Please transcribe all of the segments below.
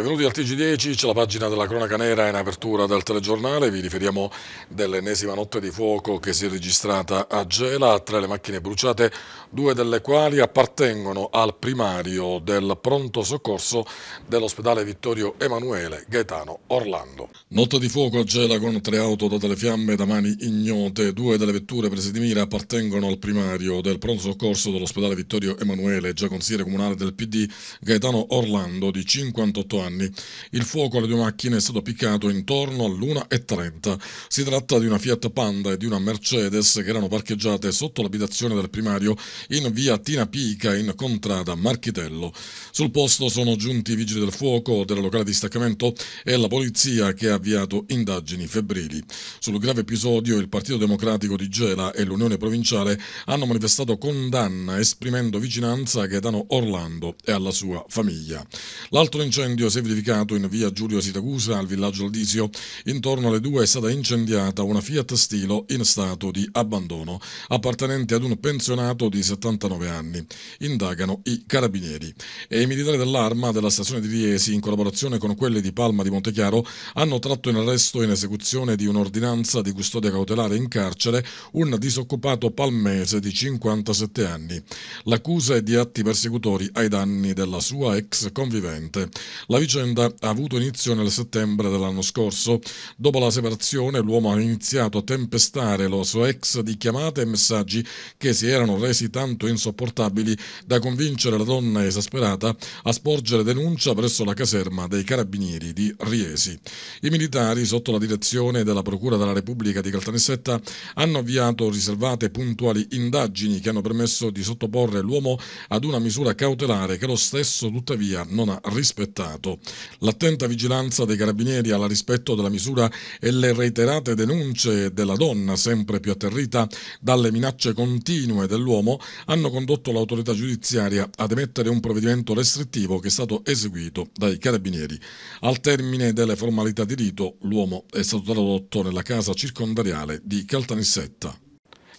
Benvenuti al TG10, c'è la pagina della cronaca nera in apertura del telegiornale, vi riferiamo dell'ennesima notte di fuoco che si è registrata a Gela, tra le macchine bruciate, due delle quali appartengono al primario del pronto soccorso dell'ospedale Vittorio Emanuele Gaetano Orlando. Notte di fuoco a Gela con tre auto date alle fiamme da mani ignote, due delle vetture prese di mira appartengono al primario del pronto soccorso dell'ospedale Vittorio Emanuele, già consigliere comunale del PD Gaetano Orlando di 58 anni anni. Il fuoco alle due macchine è stato piccato intorno all'1.30. Si tratta di una Fiat Panda e di una Mercedes che erano parcheggiate sotto l'abitazione del primario in via Tina Pica in contrada Marchitello. Sul posto sono giunti i vigili del fuoco della locale distaccamento e la polizia che ha avviato indagini febbrili. Sul grave episodio il Partito Democratico di Gela e l'Unione Provinciale hanno manifestato condanna esprimendo vicinanza a Gaetano Orlando e alla sua famiglia. L'altro incendio si verificato in via Giulio Siracusa al villaggio Aldisio. Intorno alle 2 è stata incendiata una Fiat Stilo in stato di abbandono, appartenente ad un pensionato di 79 anni. Indagano i carabinieri. E i militari dell'arma della stazione di Riesi, in collaborazione con quelli di Palma di Montechiaro, hanno tratto in arresto in esecuzione di un'ordinanza di custodia cautelare in carcere un disoccupato palmese di 57 anni. L'accusa è di atti persecutori ai danni della sua ex convivente. La la vicenda ha avuto inizio nel settembre dell'anno scorso. Dopo la separazione l'uomo ha iniziato a tempestare la sua ex di chiamate e messaggi che si erano resi tanto insopportabili da convincere la donna esasperata a sporgere denuncia presso la caserma dei carabinieri di Riesi. I militari, sotto la direzione della Procura della Repubblica di Caltanissetta, hanno avviato riservate e puntuali indagini che hanno permesso di sottoporre l'uomo ad una misura cautelare che lo stesso tuttavia non ha rispettato reato. L'attenta vigilanza dei carabinieri alla rispetto della misura e le reiterate denunce della donna, sempre più atterrita dalle minacce continue dell'uomo, hanno condotto l'autorità giudiziaria ad emettere un provvedimento restrittivo che è stato eseguito dai carabinieri. Al termine delle formalità di rito, l'uomo è stato tradotto nella casa circondariale di Caltanissetta.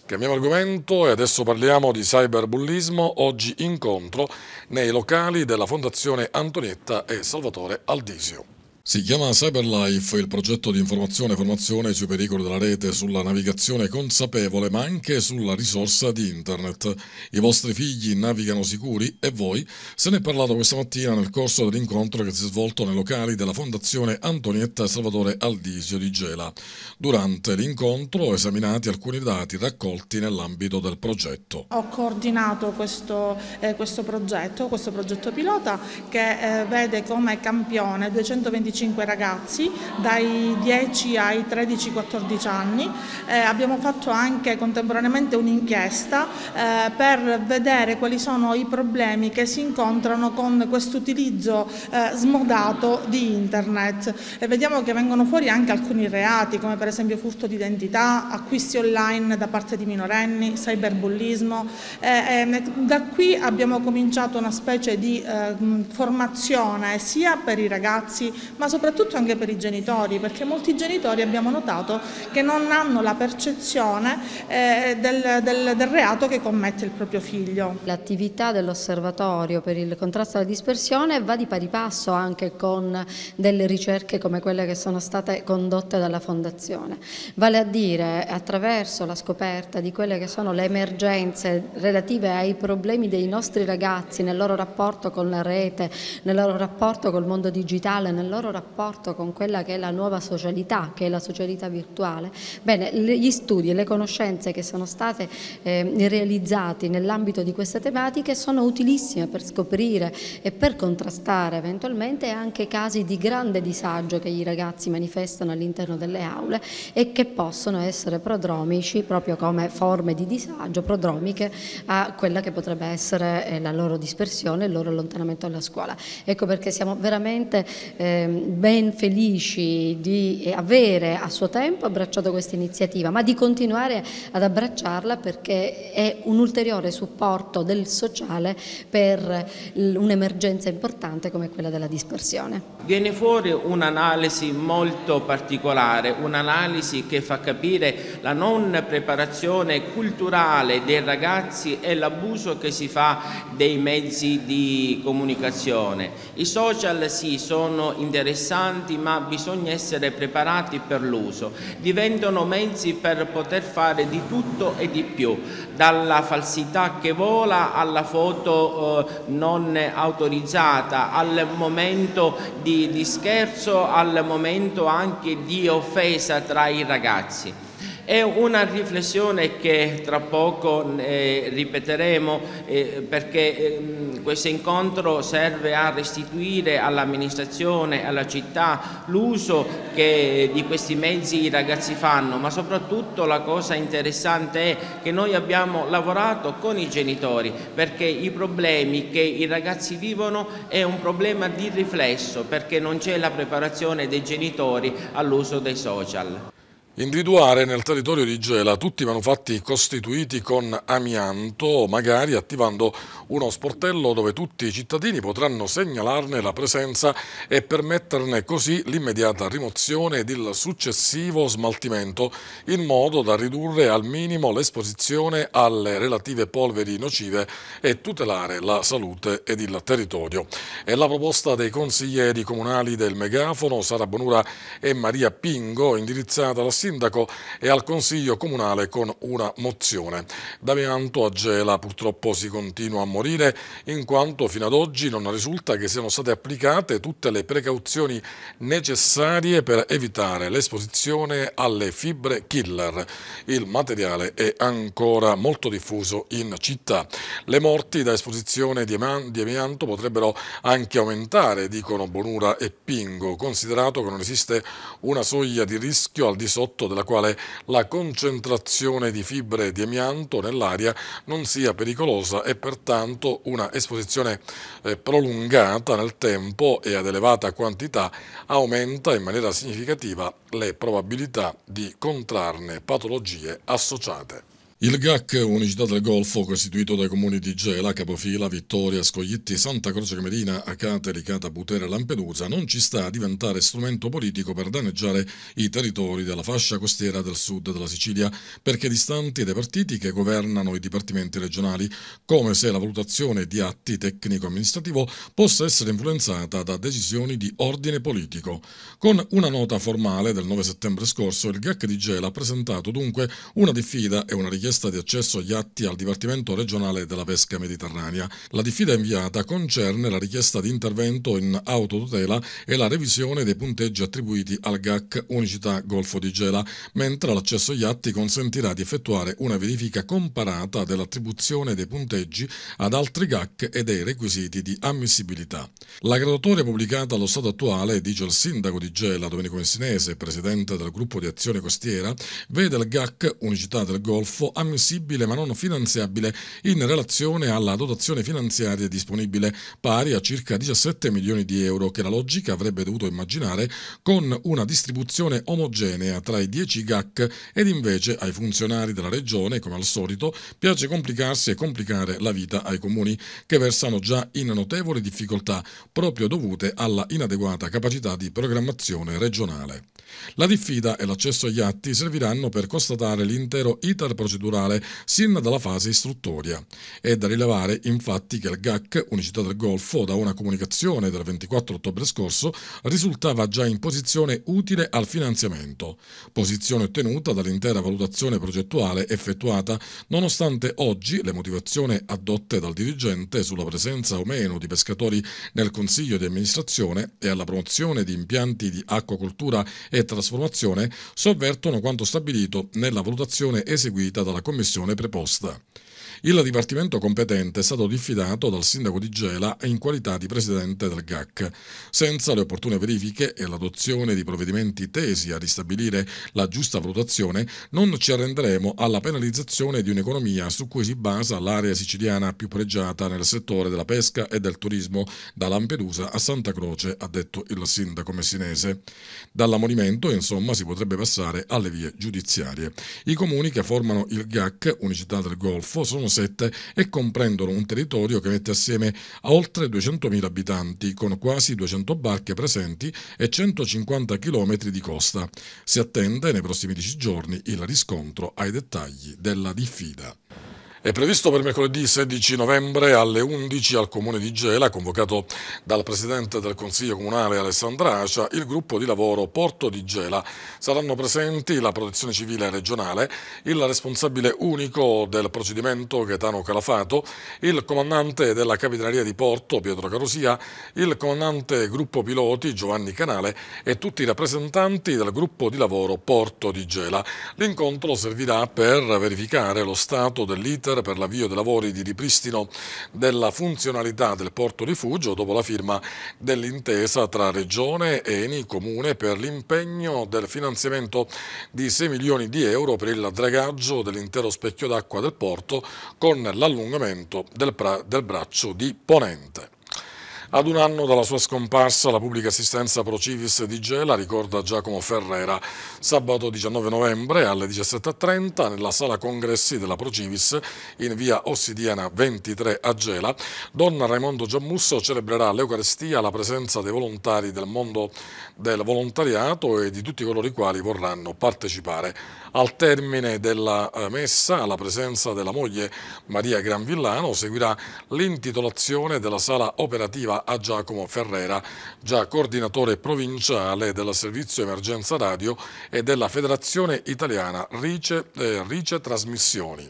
Cambiamo argomento e adesso parliamo di cyberbullismo, oggi incontro nei locali della Fondazione Antonietta e Salvatore Aldisio. Si chiama Cyberlife il progetto di informazione e formazione sui pericoli della rete, sulla navigazione consapevole, ma anche sulla risorsa di Internet. I vostri figli navigano sicuri e voi? Se ne è parlato questa mattina nel corso dell'incontro che si è svolto nei locali della Fondazione Antonietta Salvatore Aldisio di Gela. Durante l'incontro ho esaminati alcuni dati raccolti nell'ambito del progetto. Ho coordinato questo, eh, questo progetto, questo progetto pilota che eh, vede come campione 225 25 ragazzi dai 10 ai 13-14 anni. Eh, abbiamo fatto anche contemporaneamente un'inchiesta eh, per vedere quali sono i problemi che si incontrano con questo utilizzo eh, smodato di internet e vediamo che vengono fuori anche alcuni reati come per esempio furto di identità, acquisti online da parte di minorenni, cyberbullismo. Eh, ehm, da qui abbiamo cominciato una specie di eh, formazione sia per i ragazzi ma soprattutto anche per i genitori, perché molti genitori abbiamo notato che non hanno la percezione eh, del, del, del reato che commette il proprio figlio. L'attività dell'osservatorio per il contrasto alla dispersione va di pari passo anche con delle ricerche come quelle che sono state condotte dalla Fondazione, vale a dire attraverso la scoperta di quelle che sono le emergenze relative ai problemi dei nostri ragazzi nel loro rapporto con la rete, nel loro rapporto col mondo digitale, nel loro nostro rapporto con quella che è la nuova socialità, che è la socialità virtuale. Bene, gli studi e le conoscenze che sono state eh, realizzati nell'ambito di queste tematiche sono utilissime per scoprire e per contrastare eventualmente anche casi di grande disagio che i ragazzi manifestano all'interno delle aule e che possono essere prodromici proprio come forme di disagio, prodromiche a quella che potrebbe essere eh, la loro dispersione, il loro allontanamento dalla scuola. Ecco perché siamo veramente eh, ben felici di avere a suo tempo abbracciato questa iniziativa, ma di continuare ad abbracciarla perché è un ulteriore supporto del sociale per un'emergenza importante come quella della dispersione. Viene fuori un'analisi molto particolare, un'analisi che fa capire la non preparazione culturale dei ragazzi e l'abuso che si fa dei mezzi di comunicazione. I social sì sono interessati interessanti ma bisogna essere preparati per l'uso. Diventano mezzi per poter fare di tutto e di più, dalla falsità che vola alla foto eh, non autorizzata, al momento di, di scherzo, al momento anche di offesa tra i ragazzi. È una riflessione che tra poco eh, ripeteremo eh, perché eh, questo incontro serve a restituire all'amministrazione, alla città l'uso eh, di questi mezzi i ragazzi fanno, ma soprattutto la cosa interessante è che noi abbiamo lavorato con i genitori perché i problemi che i ragazzi vivono è un problema di riflesso perché non c'è la preparazione dei genitori all'uso dei social individuare nel territorio di Gela tutti i manufatti costituiti con amianto, magari attivando uno sportello dove tutti i cittadini potranno segnalarne la presenza e permetterne così l'immediata rimozione ed il successivo smaltimento, in modo da ridurre al minimo l'esposizione alle relative polveri nocive e tutelare la salute ed il territorio. È la proposta dei consiglieri comunali del Megafono, Sara Bonura e Maria Pingo, indirizzata alla Sicilia sindaco e al Consiglio Comunale con una mozione. Damianto Mianto a Gela purtroppo si continua a morire in quanto fino ad oggi non risulta che siano state applicate tutte le precauzioni necessarie per evitare l'esposizione alle fibre killer. Il materiale è ancora molto diffuso in città. Le morti da esposizione di amianto potrebbero anche aumentare, dicono Bonura e Pingo, considerato che non esiste una soglia di rischio al di sotto prodotto della quale la concentrazione di fibre di amianto nell'aria non sia pericolosa e pertanto una esposizione eh, prolungata nel tempo e ad elevata quantità aumenta in maniera significativa le probabilità di contrarne patologie associate. Il GAC, un'unità del Golfo costituito dai comuni di Gela, Capofila, Vittoria, Scoglitti, Santa Croce Camerina, Acate, Ricata, Butera e Lampedusa, non ci sta a diventare strumento politico per danneggiare i territori della fascia costiera del sud della Sicilia, perché distanti dai partiti che governano i dipartimenti regionali, come se la valutazione di atti tecnico-amministrativo possa essere influenzata da decisioni di ordine politico. Con una nota formale del 9 settembre scorso, il GAC di Gela ha presentato dunque una diffida e una richiesta richiesta di accesso agli atti al Dipartimento regionale della pesca mediterranea. La diffida inviata concerne la richiesta di intervento in autotutela e la revisione dei punteggi attribuiti al GAC Unicità Golfo di Gela, mentre l'accesso agli atti consentirà di effettuare una verifica comparata dell'attribuzione dei punteggi ad altri GAC e dei requisiti di ammissibilità. La graduatoria pubblicata allo stato attuale, dice il sindaco di Gela, Domenico Insinese, presidente del gruppo di azione costiera, vede il GAC Unicità del Golfo ammissibile ma non finanziabile in relazione alla dotazione finanziaria disponibile pari a circa 17 milioni di euro che la logica avrebbe dovuto immaginare con una distribuzione omogenea tra i 10 GAC ed invece ai funzionari della regione, come al solito, piace complicarsi e complicare la vita ai comuni che versano già in notevoli difficoltà proprio dovute alla inadeguata capacità di programmazione regionale. La diffida e l'accesso agli atti serviranno per constatare l'intero iter procedurale culturale sin dalla fase istruttoria. È da rilevare infatti che il GAC, Unicità del Golfo, da una comunicazione del 24 ottobre scorso, risultava già in posizione utile al finanziamento, posizione ottenuta dall'intera valutazione progettuale effettuata nonostante oggi le motivazioni adotte dal dirigente sulla presenza o meno di pescatori nel Consiglio di amministrazione e alla promozione di impianti di acquacoltura e trasformazione sovvertono quanto stabilito nella valutazione eseguita dalla dalla commissione preposta. Il dipartimento competente è stato diffidato dal sindaco di Gela in qualità di presidente del GAC. Senza le opportune verifiche e l'adozione di provvedimenti tesi a ristabilire la giusta valutazione, non ci arrenderemo alla penalizzazione di un'economia su cui si basa l'area siciliana più pregiata nel settore della pesca e del turismo, da Lampedusa a Santa Croce, ha detto il sindaco messinese. Dall'ammonimento, insomma, si potrebbe passare alle vie giudiziarie. I comuni che formano il GAC, unicità del Golfo, sono sette e comprendono un territorio che mette assieme a oltre 200.000 abitanti, con quasi 200 barche presenti e 150 km di costa. Si attende nei prossimi 10 giorni il riscontro ai dettagli della diffida. È previsto per mercoledì 16 novembre alle 11 al Comune di Gela, convocato dal Presidente del Consiglio Comunale Alessandra Acia, il gruppo di lavoro Porto di Gela. Saranno presenti la Protezione Civile regionale, il responsabile unico del procedimento Gaetano Calafato, il comandante della Capitaneria di Porto Pietro Carosia, il comandante gruppo piloti Giovanni Canale e tutti i rappresentanti del gruppo di lavoro Porto di Gela. L'incontro servirà per verificare lo stato dell'IT Twitter per l'avvio dei lavori di ripristino della funzionalità del porto rifugio dopo la firma dell'intesa tra Regione, Eni, Comune per l'impegno del finanziamento di 6 milioni di euro per il dragaggio dell'intero specchio d'acqua del porto con l'allungamento del, del braccio di Ponente. Ad un anno dalla sua scomparsa la pubblica assistenza Pro Civis di Gela ricorda Giacomo Ferrera. Sabato 19 novembre alle 17.30 nella sala congressi della Pro Civis in via Ossidiana 23 a Gela, Don Raimondo Giammusso celebrerà l'Eucarestia alla presenza dei volontari del mondo del volontariato e di tutti coloro i quali vorranno partecipare. Al termine della eh, messa, alla presenza della moglie Maria Granvillano, seguirà l'intitolazione della sala operativa a Giacomo Ferrera, già coordinatore provinciale del servizio emergenza radio e della Federazione Italiana Rice, eh, Rice Trasmissioni.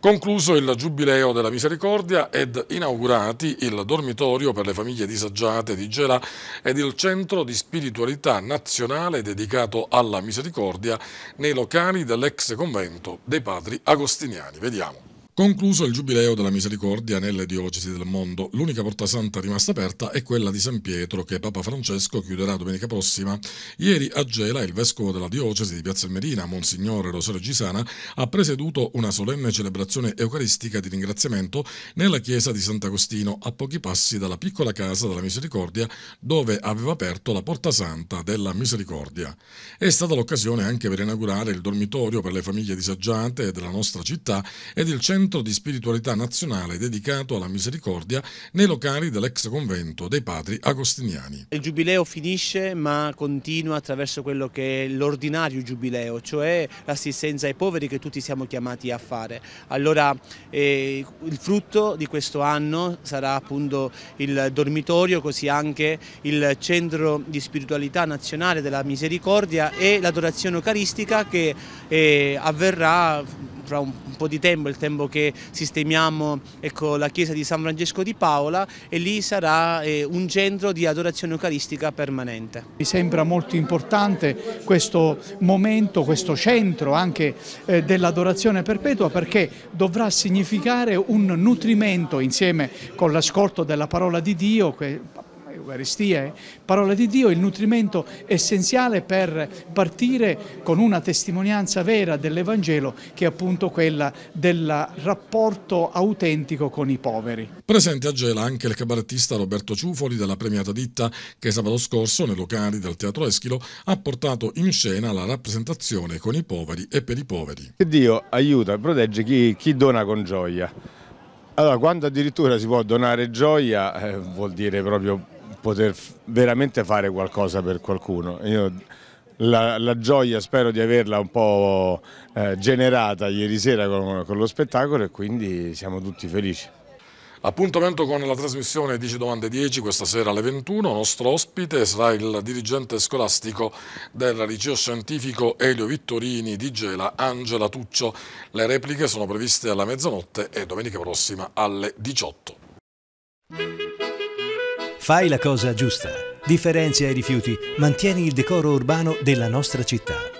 Concluso il Giubileo della Misericordia ed inaugurati il dormitorio per le famiglie disagiate di Gela ed il centro di spiritualità nazionale dedicato alla misericordia nei locali dell'ex convento dei padri agostiniani. Vediamo. Concluso il giubileo della misericordia nelle diocesi del mondo, l'unica porta santa rimasta aperta è quella di San Pietro che Papa Francesco chiuderà domenica prossima. Ieri a Gela il vescovo della diocesi di Piazza Merina, Monsignore Rosario Gisana, ha presieduto una solenne celebrazione eucaristica di ringraziamento nella chiesa di Sant'Agostino, a pochi passi dalla piccola casa della misericordia dove aveva aperto la porta santa della misericordia. È stata l'occasione anche per inaugurare il dormitorio per le famiglie disagiate della nostra città ed il centro centro di spiritualità nazionale dedicato alla misericordia nei locali dell'ex convento dei padri agostiniani. Il giubileo finisce ma continua attraverso quello che è l'ordinario giubileo, cioè l'assistenza ai poveri che tutti siamo chiamati a fare. Allora eh, il frutto di questo anno sarà appunto il dormitorio, così anche il centro di spiritualità nazionale della misericordia e l'adorazione eucaristica che eh, avverrà fra un, po' di tempo, il tempo che sistemiamo ecco, la chiesa di San Francesco di Paola e lì sarà eh, un centro di adorazione eucaristica permanente. Mi sembra molto importante questo momento, questo centro anche eh, dell'adorazione perpetua perché dovrà significare un nutrimento insieme con l'ascolto della parola di Dio Eucaristia eh. parola di Dio, il nutrimento essenziale per partire con una testimonianza vera dell'Evangelo che è appunto quella del rapporto autentico con i poveri. Presente a Gela anche il cabarettista Roberto Ciufoli della premiata ditta che sabato scorso nei locali del Teatro Eschilo ha portato in scena la rappresentazione con i poveri e per i poveri. Che Dio aiuta e protegge chi, chi dona con gioia. Allora, quando addirittura si può donare gioia, eh, vuol dire proprio poter veramente fare qualcosa per qualcuno. Io la, la gioia spero di averla un po' eh, generata ieri sera con, con lo spettacolo e quindi siamo tutti felici. Appuntamento con la trasmissione 10 domande 10 questa sera alle 21. Nostro ospite sarà il dirigente scolastico del liceo scientifico Elio Vittorini di Gela, Angela Tuccio. Le repliche sono previste alla mezzanotte e domenica prossima alle 18. Fai la cosa giusta. Differenzia i rifiuti, mantieni il decoro urbano della nostra città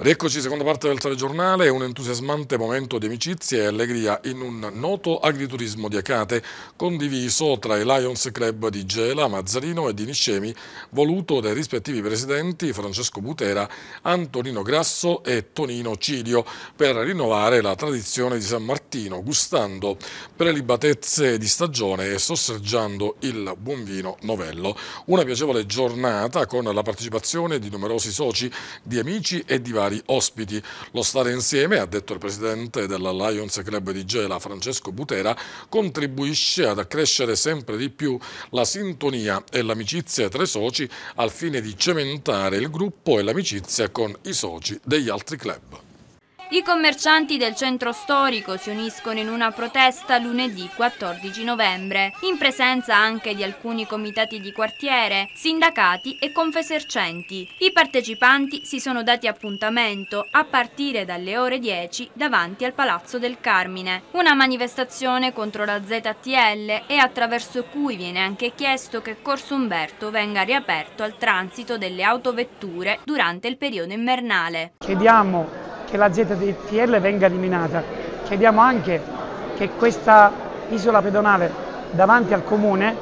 Rieccoci, seconda parte del telegiornale, un entusiasmante momento di amicizia e allegria in un noto agriturismo di Acate, condiviso tra i Lions Club di Gela, Mazzarino e di Niscemi, voluto dai rispettivi presidenti Francesco Butera, Antonino Grasso e Tonino Cidio, per rinnovare la tradizione di San Martino, gustando prelibatezze di stagione e sorseggiando il buon vino novello. Una piacevole giornata con la partecipazione di numerosi soci, di amici e di vari vari ospiti. Lo stare insieme, ha detto il presidente della Lions Club di Gela, Francesco Butera, contribuisce ad accrescere sempre di più la sintonia e l'amicizia tra i soci al fine di cementare il gruppo e l'amicizia con i soci degli altri club. I commercianti del centro storico si uniscono in una protesta lunedì 14 novembre, in presenza anche di alcuni comitati di quartiere, sindacati e confesercenti. I partecipanti si sono dati appuntamento a partire dalle ore 10 davanti al Palazzo del Carmine, una manifestazione contro la ZTL e attraverso cui viene anche chiesto che Corso Umberto venga riaperto al transito delle autovetture durante il periodo invernale. Chiediamo che la ZTL venga eliminata. Chiediamo anche che questa isola pedonale davanti al comune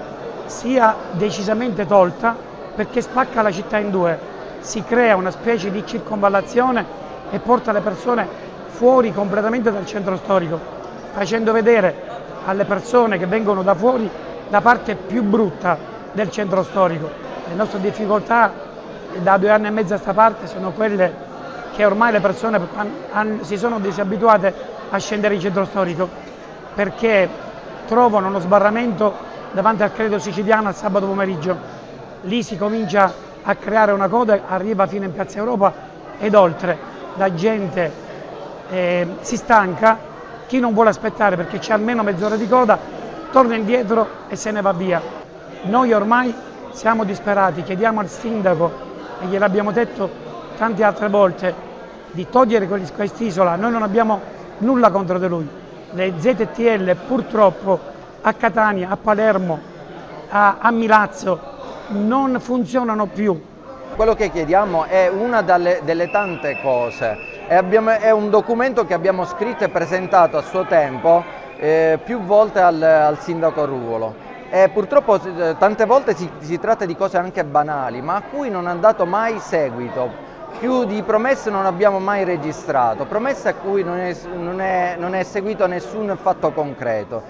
sia decisamente tolta perché spacca la città in due, si crea una specie di circonvallazione e porta le persone fuori completamente dal centro storico, facendo vedere alle persone che vengono da fuori la parte più brutta del centro storico. Le nostre difficoltà da due anni e mezzo a sta parte sono quelle che ormai le persone si sono disabituate a scendere in centro storico perché trovano uno sbarramento davanti al credo siciliano il sabato pomeriggio. Lì si comincia a creare una coda, arriva fino in Piazza Europa ed oltre, la gente eh, si stanca, chi non vuole aspettare perché c'è almeno mezz'ora di coda, torna indietro e se ne va via. Noi ormai siamo disperati, chiediamo al sindaco e gliel'abbiamo detto tante altre volte di togliere quest'isola, noi non abbiamo nulla contro di lui, le ZTL purtroppo a Catania, a Palermo, a, a Milazzo non funzionano più. Quello che chiediamo è una dalle, delle tante cose, abbiamo, è un documento che abbiamo scritto e presentato a suo tempo eh, più volte al, al sindaco Ruolo. E purtroppo eh, tante volte si, si tratta di cose anche banali, ma a cui non ha dato mai seguito, più di promesse non abbiamo mai registrato, promesse a cui non è, non è, non è seguito nessun fatto concreto.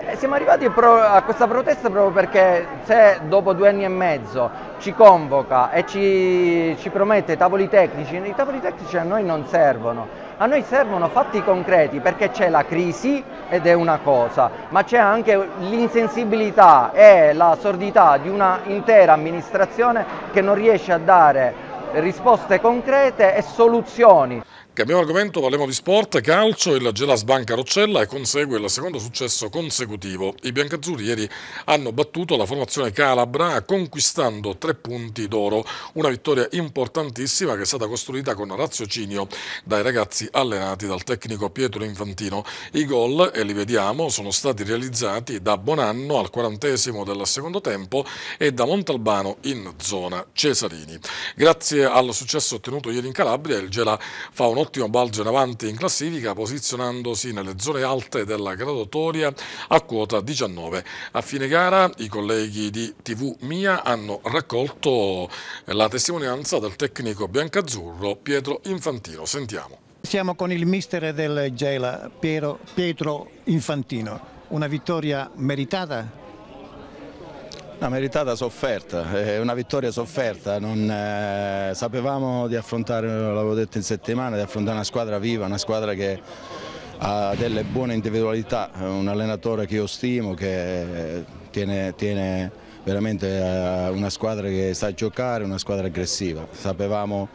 E eh, siamo arrivati a questa protesta proprio perché se dopo due anni e mezzo ci convoca e ci, ci promette tavoli tecnici, i tavoli tecnici a noi non servono, a noi servono fatti concreti perché c'è la crisi ed è una cosa, ma c'è anche l'insensibilità e la sordità di una intera amministrazione che non riesce a dare risposte concrete e soluzioni. Cambiamo argomento, parliamo di sport, calcio, il Gelas Banca Roccella e consegue il secondo successo consecutivo. I biancazzurri ieri hanno battuto la formazione Calabra conquistando tre punti d'oro, una vittoria importantissima che è stata costruita con raziocinio dai ragazzi allenati dal tecnico Pietro Infantino. I gol, e li vediamo, sono stati realizzati da Bonanno al quarantesimo del secondo tempo e da Montalbano in zona Cesarini. Grazie al successo ottenuto ieri in Calabria, il Gela fa un ottimo un'ottima balzo in avanti in classifica posizionandosi nelle zone alte della graduatoria a quota 19. A fine gara i colleghi di TV Mia hanno raccolto la testimonianza del tecnico biancazzurro Pietro Infantino. Sentiamo. Siamo con il mister del Gela, Piero, Pietro Infantino. Una vittoria meritata? Una meritata sofferta, eh, una vittoria sofferta, non, eh, sapevamo di affrontare, l'avevo detto in settimana, di affrontare una squadra viva, una squadra che ha delle buone individualità, un allenatore che io stimo, che eh, tiene, tiene veramente eh, una squadra che sa giocare, una squadra aggressiva. Sapevamo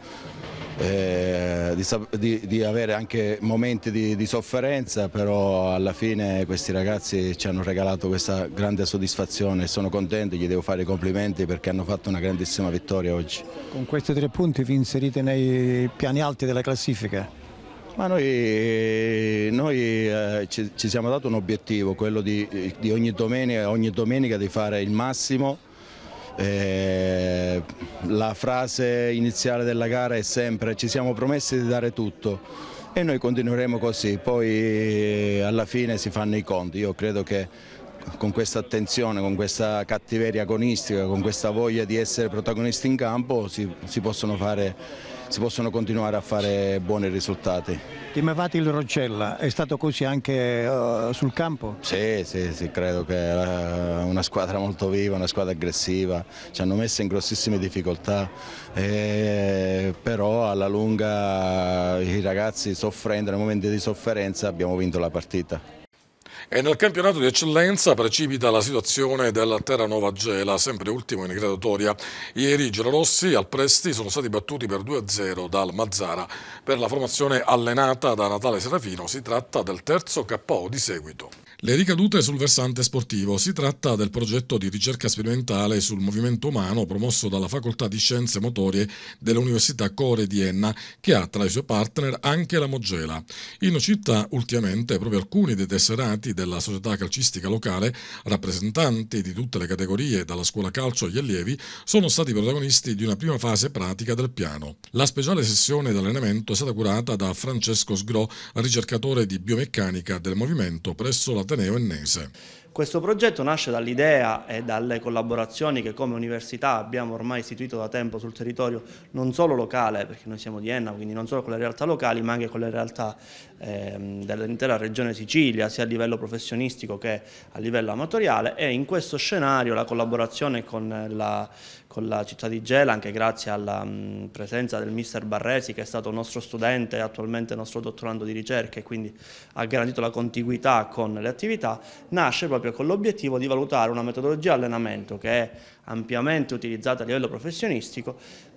eh, di, di, di, avere anche momenti di, di, sofferenza, però alla fine questi ragazzi ci hanno regalato questa grande soddisfazione, sono contento, gli devo fare i complimenti perché hanno fatto una grandissima vittoria oggi. Con questi tre punti vi inserite nei piani alti della classifica? Ma noi, noi eh, ci, ci, siamo dato un obiettivo, quello di, ogni domenica, ogni domenica di fare il massimo eh, la frase iniziale della gara è sempre ci siamo promessi di dare tutto e noi continueremo così, poi eh, alla fine si fanno i conti, io credo che con questa attenzione, con questa cattiveria agonistica, con questa voglia di essere protagonisti in campo si, si, possono, fare, si possono, continuare a fare buoni risultati. Timevati il Roccella, è stato così anche uh, sul campo? Sì, sì, sì, credo che è una squadra molto viva, una squadra aggressiva, ci hanno messo in grossissime difficoltà, eh, però alla lunga i ragazzi soffrendo, nei momenti di sofferenza abbiamo vinto la partita. E nel campionato di eccellenza precipita la situazione della Terra Terranova Gela, sempre ultimo in gradatoria. Ieri Rossi al Presti sono stati battuti per 2-0 dal Mazzara. Per la formazione allenata da Natale Serafino si tratta del terzo KO di seguito. Le ricadute sul versante sportivo. Si tratta del progetto di ricerca sperimentale sul movimento umano promosso dalla Facoltà di Scienze Motorie dell'Università Core di Enna, che ha tra i suoi partner anche la Mogela. In città ultimamente proprio alcuni dei tesserati del della società calcistica locale, rappresentanti di tutte le categorie, dalla scuola calcio agli allievi, sono stati protagonisti di una prima fase pratica del piano. La speciale sessione d'allenamento è stata curata da Francesco Sgro, ricercatore di biomeccanica del movimento presso l'Ateneo Ennese. Questo progetto nasce dall'idea e dalle collaborazioni che come università abbiamo ormai istituito da tempo sul territorio non solo locale, perché noi siamo di Enna, quindi non solo con le realtà locali ma anche con le realtà eh, dell'intera regione Sicilia, sia a livello professionistico che a livello amatoriale e in questo scenario la collaborazione con la, con la città di Gela, anche grazie alla mh, mm, presenza del mister Barresi che è stato nostro studente e attualmente nostro dottorando di ricerca e quindi ha garantito la contiguità con le attività, nasce proprio proprio con l'obiettivo di valutare una metodologia allenamento che è ampiamente utilizzata a livello professionistico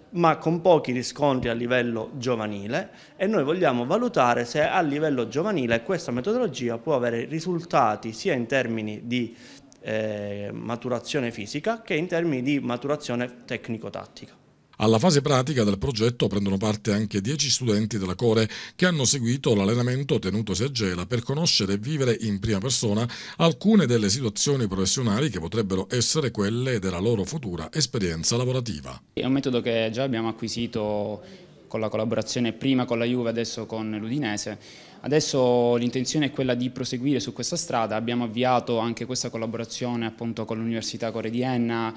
ma con pochi riscontri a livello giovanile e noi vogliamo valutare se a livello giovanile questa metodologia può avere risultati sia in termini di eh, maturazione fisica che in termini di maturazione tecnico-tattica. Alla fase pratica del progetto prendono parte anche 10 studenti della Core che hanno seguito l'allenamento tenutosi a Gela per conoscere e vivere in prima persona alcune delle situazioni professionali che potrebbero essere quelle della loro futura esperienza lavorativa. È un metodo che già abbiamo acquisito con la collaborazione prima con la Juve, adesso con l'Udinese. Adesso l'intenzione è quella di proseguire su questa strada, abbiamo avviato anche questa collaborazione appunto con l'Università Core di Enna,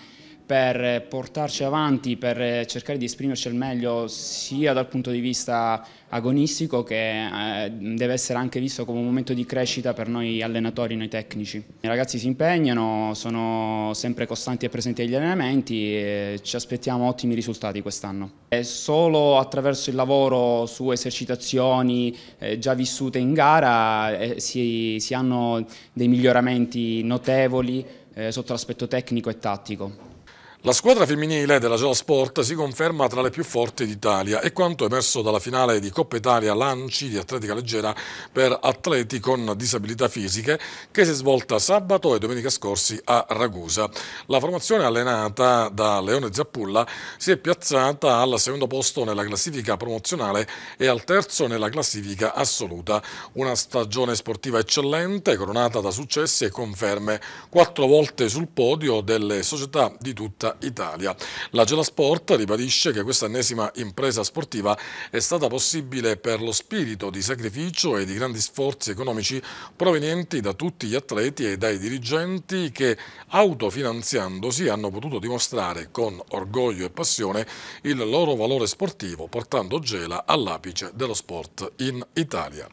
per portarci avanti, per cercare di esprimerci al meglio sia dal punto di vista agonistico che eh, deve essere anche visto come un momento di crescita per noi allenatori, noi tecnici. I ragazzi si impegnano, sono sempre costanti e presenti agli allenamenti e ci aspettiamo ottimi risultati quest'anno. solo attraverso il lavoro su esercitazioni eh, già vissute in gara eh, si, si, hanno dei miglioramenti notevoli eh, sotto l'aspetto tecnico e tattico. La squadra femminile della Sport si conferma tra le più forti d'Italia e quanto emerso dalla finale di Coppa Italia Lanci di atletica leggera per atleti con disabilità fisiche che si è svolta sabato e domenica scorsi a Ragusa. La formazione allenata da Leone Zappulla si è piazzata al secondo posto nella classifica promozionale e al terzo nella classifica assoluta. Una stagione sportiva eccellente coronata da successi e conferme quattro volte sul podio delle società di tutta Italia. La Gela Sport ribadisce che questa ennesima impresa sportiva è stata possibile per lo spirito di sacrificio e di grandi sforzi economici provenienti da tutti gli atleti e dai dirigenti che autofinanziandosi hanno potuto dimostrare con orgoglio e passione il loro valore sportivo portando Gela all'apice dello sport in Italia.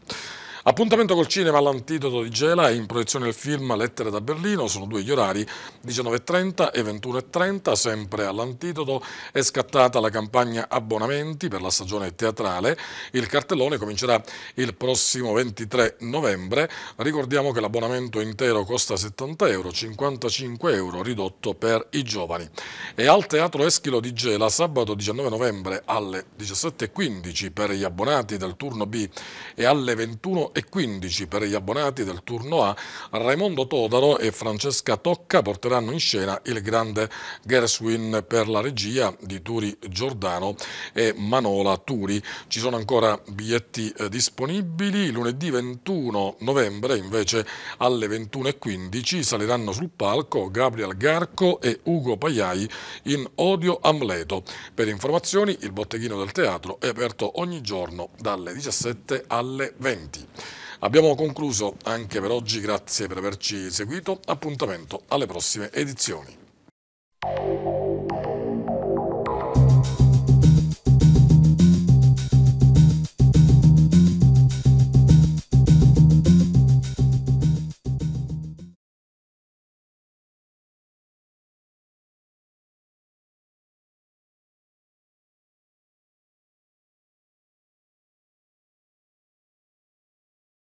Appuntamento col cinema all'antidoto di Gela è in proiezione il film Lettere da Berlino, sono due gli orari 19.30 e 21.30, sempre all'antidoto è scattata la campagna abbonamenti per la stagione teatrale, il cartellone comincerà il prossimo 23 novembre, ricordiamo che l'abbonamento intero costa 70 euro, 55 euro ridotto per i giovani. E al Teatro Eschilo di Gela sabato 19 novembre alle 17.15 per gli abbonati del turno B e alle 21.30 e 15 per gli abbonati del turno A, Raimondo Todaro e Francesca Tocca porteranno in scena il grande Gerswin per la regia di Turi Giordano e Manola Turi. Ci sono ancora biglietti eh, disponibili. Lunedì 21 novembre invece alle 21.15 saliranno sul palco Gabriel Garco e Ugo Pagliai in Odio Amleto. Per informazioni il botteghino del teatro è aperto ogni giorno dalle 17 alle 20. Abbiamo concluso anche per oggi, grazie per averci seguito, appuntamento alle prossime edizioni.